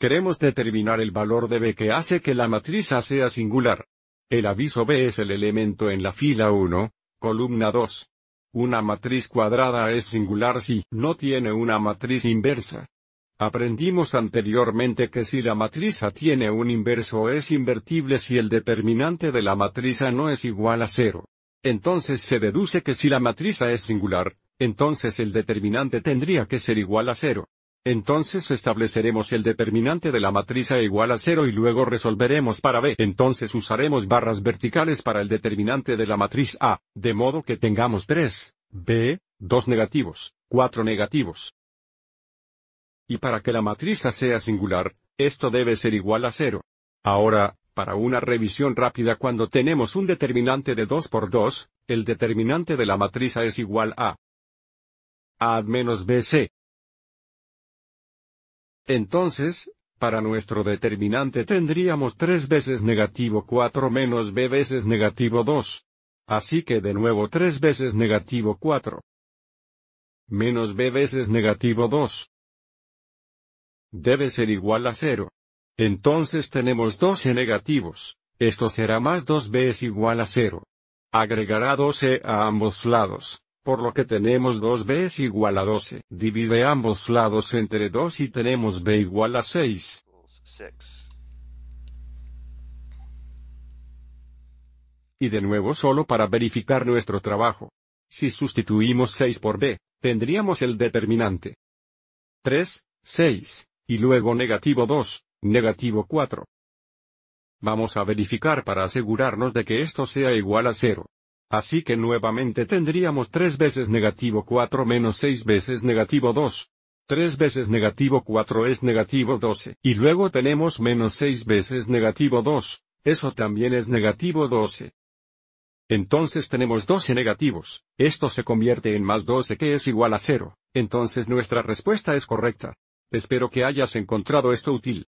Queremos determinar el valor de B que hace que la matriz A sea singular. El aviso B es el elemento en la fila 1, columna 2. Una matriz cuadrada es singular si no tiene una matriz inversa. Aprendimos anteriormente que si la matriz A tiene un inverso es invertible si el determinante de la matriz A no es igual a cero. Entonces se deduce que si la matriz A es singular, entonces el determinante tendría que ser igual a cero. Entonces estableceremos el determinante de la matriz A igual a 0 y luego resolveremos para B. Entonces usaremos barras verticales para el determinante de la matriz A, de modo que tengamos 3, B, 2 negativos, 4 negativos. Y para que la matriz sea singular, esto debe ser igual a 0. Ahora, para una revisión rápida cuando tenemos un determinante de 2 por 2, el determinante de la matriz A es igual a A menos BC, entonces, para nuestro determinante tendríamos 3 veces negativo 4 menos b veces negativo 2. Así que de nuevo 3 veces negativo 4 menos b veces negativo 2 debe ser igual a 0. Entonces tenemos 12 negativos, esto será más 2b es igual a 0. Agregará 12 a ambos lados por lo que tenemos 2b es igual a 12. Divide ambos lados entre 2 y tenemos b igual a 6. Y de nuevo solo para verificar nuestro trabajo. Si sustituimos 6 por b, tendríamos el determinante. 3, 6, y luego negativo 2, negativo 4. Vamos a verificar para asegurarnos de que esto sea igual a 0. Así que nuevamente tendríamos 3 veces negativo 4 menos 6 veces negativo 2. 3 veces negativo 4 es negativo 12. Y luego tenemos menos 6 veces negativo 2. Eso también es negativo 12. Entonces tenemos 12 negativos. Esto se convierte en más 12 que es igual a 0. Entonces nuestra respuesta es correcta. Espero que hayas encontrado esto útil.